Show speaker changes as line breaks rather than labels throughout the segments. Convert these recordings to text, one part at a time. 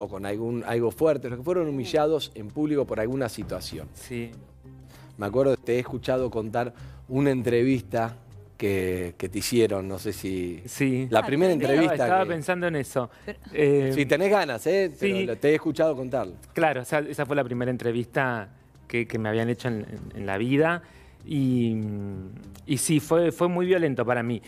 o con algún, algo fuerte, los que fueron humillados en público por alguna situación. Sí. Me acuerdo, te he escuchado contar una entrevista que, te hicieron, no sé si... Sí. La primera ah, entrevista... Estaba,
pensando en eso. Eh, si
tenés ganas, ¿eh?
te he escuchado contar. Claro, esa fue la primera entrevista que, me habían hecho en, la vida y, sí, fue, fue muy violento para mí.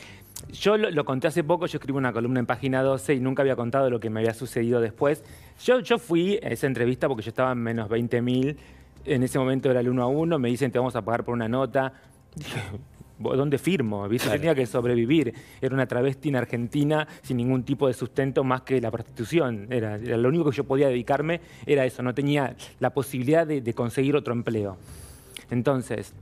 Yo lo, conté hace poco, yo escribí una columna en página 12 y nunca había contado lo que me había sucedido después. Yo, fui a esa entrevista porque yo estaba en menos 20.000. mil, en ese momento era el 1 a uno, me dicen te vamos a pagar por una nota. Dije, ¿dónde firmo? Yo tenía que sobrevivir. Era una travesti en Argentina sin ningún tipo de sustento más que la prostitución. Era, lo único que yo podía dedicarme era eso, no tenía la posibilidad de, de conseguir otro empleo. Entonces,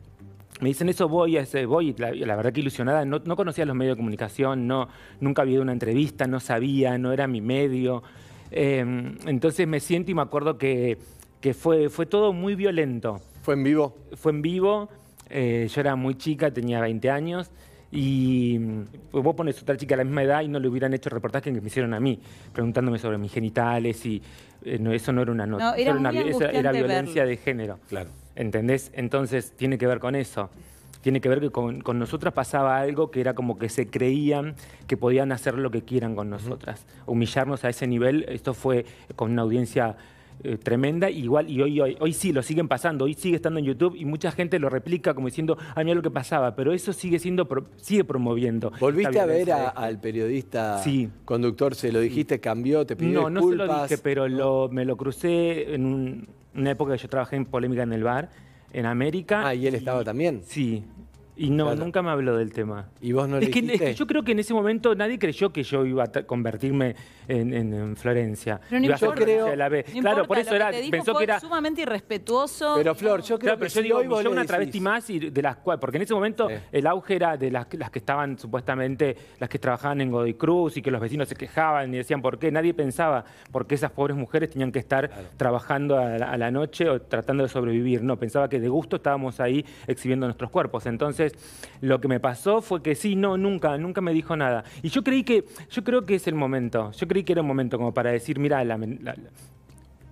me dicen eso, voy a voy, la, la verdad que ilusionada, no, no, conocía los medios de comunicación, no, nunca había ido una entrevista, no sabía, no era mi medio. Em, entonces me siento y me acuerdo que, fue, fue todo muy violento. ¿Fue en vivo? Fue en vivo, eh, yo era muy chica, tenía 20 años, y pues, vos pones otra chica a la misma edad y no le hubieran hecho reportaje que me hicieron a mí, preguntándome sobre mis genitales y eh, eso no era una nota, no, era, violencia de género. Claro. ¿Entendés? Entonces tiene que ver con eso. Tiene que ver que con, nosotras pasaba algo que era como que se creían que podían hacer lo que quieran con nosotras. Humillarnos a ese nivel, esto fue con una audiencia eh, tremenda. igual, y hoy, hoy, sí, lo siguen pasando, hoy sigue estando en YouTube y mucha gente lo replica como diciendo, ah, mira lo que pasaba, pero eso sigue siendo, sigue promoviendo. ¿Volviste a ver al
periodista conductor? ¿Se lo dijiste? ¿Cambió? ¿Te pidió No, no se lo dije,
pero me lo crucé en un, una época que yo trabajé en polémica en el bar, en América. Ah, y él estaba también. Sí, y no, nunca me habló del tema. ¿Y vos no es que, es que yo creo que en ese momento nadie creyó que yo iba a convertirme en, Florencia. Pero claro, por eso era, pensó que era
sumamente irrespetuoso. Pero Flor, yo creo pero yo digo, yo una travesti
más de las cuales, porque en ese momento el auge era de las, que estaban supuestamente, las que trabajaban en Godoy Cruz y que los vecinos se quejaban y decían por qué, nadie pensaba por qué esas pobres mujeres tenían que estar trabajando a la noche o tratando de sobrevivir. No, pensaba que de gusto estábamos ahí exhibiendo nuestros cuerpos. Entonces lo que me pasó fue que sí, no, nunca, nunca me dijo nada. Y yo creí que, yo creo que es el momento, yo creí que era un momento como para decir, mira,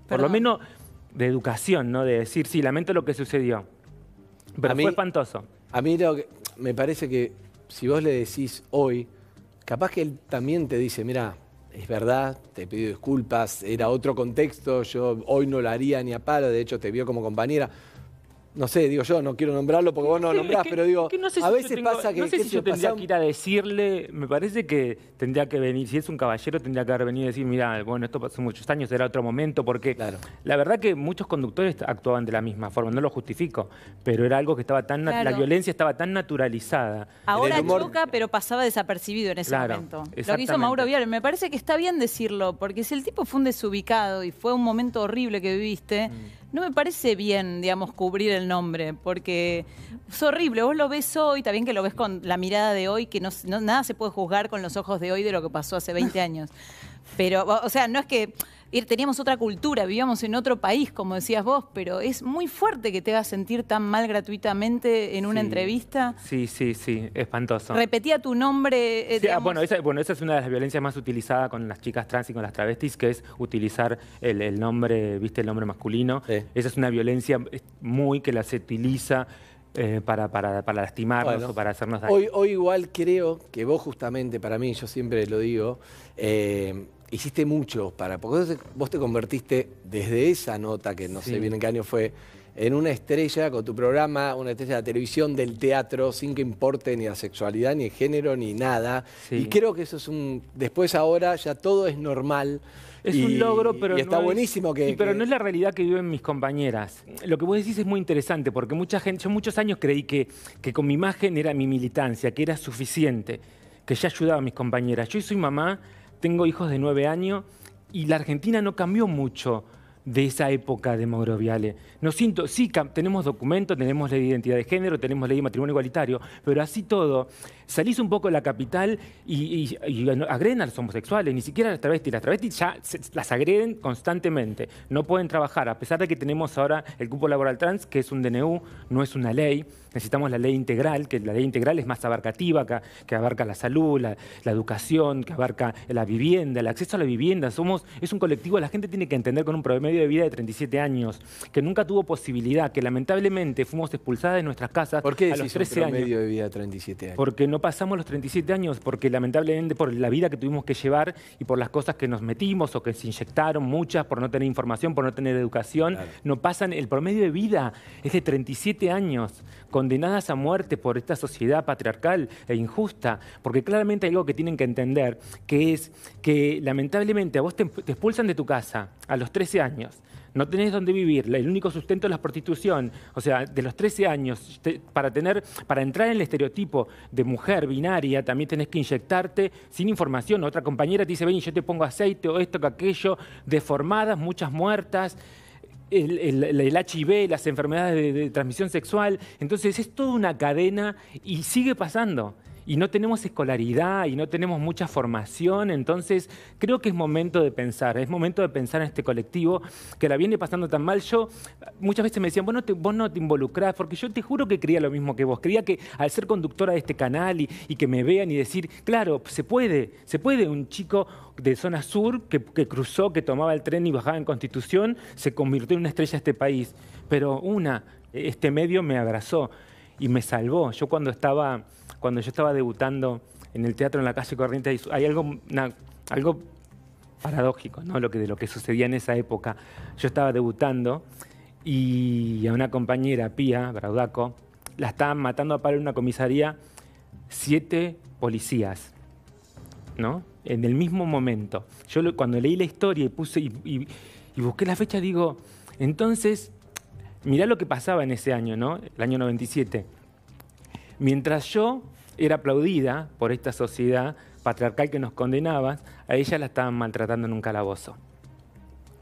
por lo menos de educación, ¿no? De decir, sí, lamento lo que sucedió.
Pero mí, fue espantoso. A mí me parece que si vos le decís hoy, capaz que él también te dice, mira, es verdad, te pido disculpas, era otro contexto, yo hoy no lo haría ni a palo, de hecho te vio como compañera no sé, digo yo, no quiero nombrarlo porque vos no lo nombrás, pero digo, a veces pasa que... No sé si yo tendría que ir a decirle,
me parece que tendría que venir, si es un caballero, tendría que haber venido y decir, mira, bueno, esto pasó muchos años, era otro momento, porque claro. la verdad que muchos conductores actuaban de la misma forma, no lo justifico, pero era algo que estaba tan... La violencia estaba tan naturalizada. Ahora choca,
pero pasaba desapercibido en ese momento. Lo que hizo Mauro Vial, me parece que está bien decirlo, porque si el tipo fue un desubicado y fue un momento horrible que viviste... Mm no me parece bien, digamos, cubrir el nombre, porque es horrible. Vos lo ves hoy, también que lo ves con la mirada de hoy, que nada se puede juzgar con los ojos de hoy de lo que pasó hace 20 años. Pero, o sea, no es que teníamos otra cultura, vivíamos en otro país, como decías vos, pero es muy fuerte que te hagas sentir tan mal gratuitamente en una entrevista.
Sí, sí, sí, espantoso.
Repetía tu nombre. Eh, ah, bueno, esa,
es una de las violencias más utilizadas con las chicas trans y con las travestis, que es utilizar el, nombre, viste, el nombre masculino. Esa es una violencia eh, muy que la se utiliza. Eh, para, para, para, lastimarnos o para hacernos daño.
Hoy, igual creo que vos justamente, para mí, yo siempre lo digo, hiciste mucho para. Porque vos te convertiste desde esa nota, que no sé bien en qué año fue, en una estrella con tu programa, una estrella de televisión, del teatro, sin que importe ni la sexualidad, ni el género, ni nada. Y creo que eso es un. Después, ahora ya todo es normal. Es un logro, pero. está buenísimo que, Pero no
es la realidad que viven mis compañeras. Lo que vos decís es muy interesante, porque mucha gente. Yo muchos años creí que, que con mi imagen era mi militancia, que era suficiente, que ya ayudaba a mis compañeras. Yo soy mamá tengo hijos de nueve años y la Argentina no cambió mucho de esa época de Mauro Nos siento, sí, tenemos documentos, tenemos ley de identidad de género, tenemos ley de matrimonio igualitario, pero así todo, salís un poco de la capital y, agreden a los homosexuales, ni siquiera a las travestis. Las travestis ya las agreden constantemente, no pueden trabajar, a pesar de que tenemos ahora el cupo laboral trans, que es un DNU, no es una ley. Necesitamos la ley integral, que la ley integral es más abarcativa, que, abarca la salud, la, la, educación, que abarca la vivienda, el acceso a la vivienda. Somos, es un colectivo, la gente tiene que entender con un promedio de vida de 37 años, que nunca tuvo posibilidad, que lamentablemente fuimos expulsadas de nuestras casas a los 13 un promedio
de vida de 37 años?
Porque no pasamos los 37 años, porque lamentablemente por la vida que tuvimos que llevar y por las cosas que nos metimos o que se inyectaron, muchas por no tener información, por no tener educación, no pasan. El promedio de vida es de 37 años, condenadas a muerte por esta sociedad patriarcal e injusta, porque claramente hay algo que tienen que entender, que es que lamentablemente a vos te expulsan de tu casa a los 13 años no tenés dónde vivir, el único sustento es la prostitución. O sea, de los 13 años, para, tener, para entrar en el estereotipo de mujer binaria, también tenés que inyectarte sin información. Otra compañera te dice, ven, yo te pongo aceite o esto, o aquello, deformadas, muchas muertas. El, HIV, las enfermedades de, transmisión sexual. Entonces es toda una cadena y sigue pasando y no tenemos escolaridad y no tenemos mucha formación, entonces creo que es momento de pensar, es momento de pensar en este colectivo que la viene pasando tan mal. Yo muchas veces me decían, vos no te, vos no te involucrás, porque yo te juro que creía lo mismo que vos, creía que al ser conductora de este canal y, que me vean y decir, claro, se puede, se puede un chico de zona sur que, que cruzó, que tomaba el tren y bajaba en Constitución, se convirtió en una estrella de este país, pero una, este medio me abrazó y me salvó. Yo cuando estaba, cuando yo estaba debutando en el teatro en la calle Corriente, hay algo, algo paradójico ¿no? lo que, de lo que sucedía en esa época. Yo estaba debutando y a una compañera, Pía Braudaco, la estaban matando a palo en una comisaría siete policías, ¿no? En el mismo momento. Yo cuando leí la historia y puse y busqué la fecha, digo, entonces mirá lo que pasaba en ese año, ¿no? El año 97. Mientras yo era aplaudida por esta sociedad patriarcal que nos condenaba, a ella la estaban maltratando en un calabozo.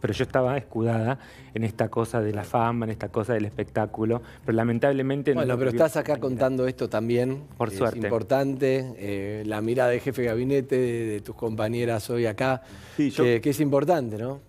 Pero yo estaba escudada en esta cosa de la fama, en esta cosa del espectáculo, pero lamentablemente... Bueno, pero estás
acá contando esto también. Por suerte. Es importante, eh, la mirada de jefe de gabinete de, tus compañeras hoy acá, que, es importante, ¿no? no